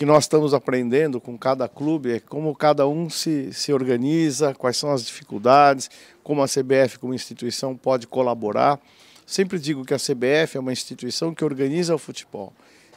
que nós estamos aprendendo com cada clube é como cada um se, se organiza, quais são as dificuldades, como a CBF, como instituição, pode colaborar. Sempre digo que a CBF é uma instituição que organiza o futebol.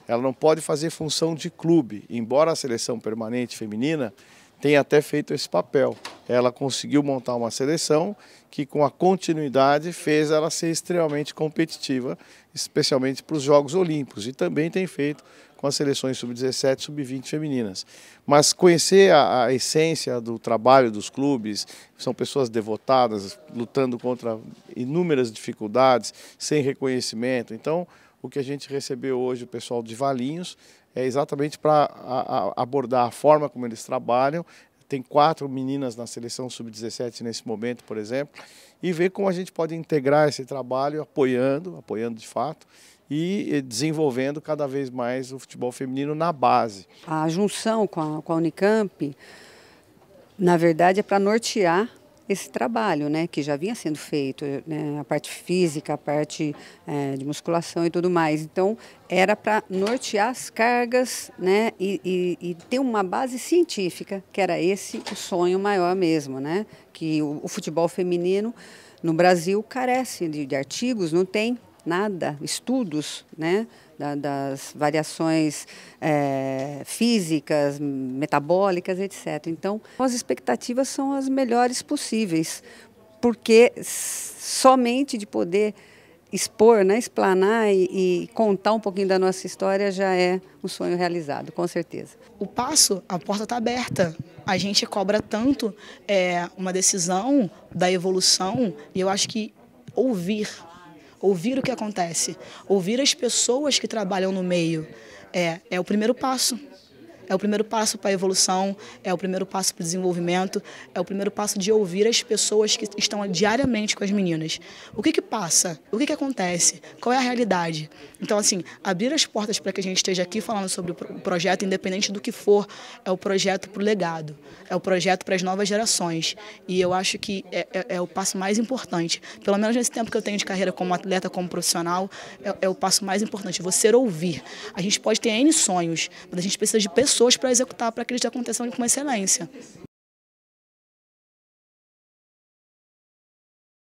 Ela não pode fazer função de clube, embora a seleção permanente feminina tenha até feito esse papel ela conseguiu montar uma seleção que, com a continuidade, fez ela ser extremamente competitiva, especialmente para os Jogos Olímpicos, e também tem feito com as seleções sub-17 sub-20 femininas. Mas conhecer a, a, essência do trabalho dos clubes, são pessoas devotadas, lutando contra inúmeras dificuldades, sem reconhecimento. Então, o que a gente recebeu hoje, o pessoal de Valinhos, é exatamente para abordar a forma como eles trabalham, tem quatro meninas na seleção sub-17 nesse momento, por exemplo, e ver como a gente pode integrar esse trabalho apoiando, apoiando de fato, e eh, desenvolvendo cada vez mais o futebol feminino na base. A junção com a, com a Unicamp, na verdade, é para nortear esse trabalho, né, que já vinha sendo feito, né, a parte física, a parte é, de musculação e tudo mais. Então, era para nortear as cargas, né, e, e, e, ter uma base científica, que era esse o sonho maior mesmo, né, que o, o futebol feminino no Brasil carece de, de artigos, não tem nada, estudos, né, da, das variações é, físicas, metabólicas, etc. Então, as expectativas são as melhores possíveis, porque somente de poder expor, né, explanar e, e, contar um pouquinho da nossa história já é um sonho realizado, com certeza. O passo, a porta está aberta. A gente cobra tanto é, uma decisão da evolução e eu acho que ouvir ouvir o que acontece, ouvir as pessoas que trabalham no meio. É, é o primeiro passo. É o primeiro passo para a evolução, é o primeiro passo para o desenvolvimento, é o primeiro passo de ouvir as pessoas que estão diariamente com as meninas. O que que passa? O que que acontece? Qual é a realidade? Então, assim, abrir as portas para que a gente esteja aqui falando sobre o projeto, independente do que for, é o projeto para o legado, é o projeto para as novas gerações. E eu acho que é, é, é, o passo mais importante. Pelo menos nesse tempo que eu tenho de carreira como atleta, como profissional, é, é o passo mais importante, você ouvir. A gente pode ter N sonhos, mas a gente precisa de pessoas pessoas para executar, para que eles aconteçam com excelência.